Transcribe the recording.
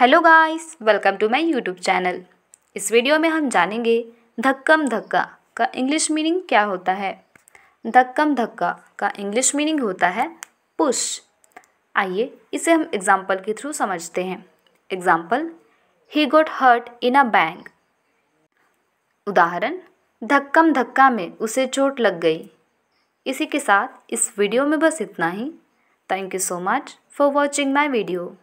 hello guys welcome to my YouTube channel इस video में हम जानेंगे धक्कम धक्का का इंग्लिश मीनिंग क्या होता है धक्कम धक्का का इंग्लिश मीनिंग होता है पुश आइए इसे हम एग्जाम्पल के थ्रू समझते हैं example he got hurt in a bang उदाहरण धक्कम धक्का में उसे चोट लग गई इसी के साथ इस वीडियो में बस इतना ही thank you so much for watching my video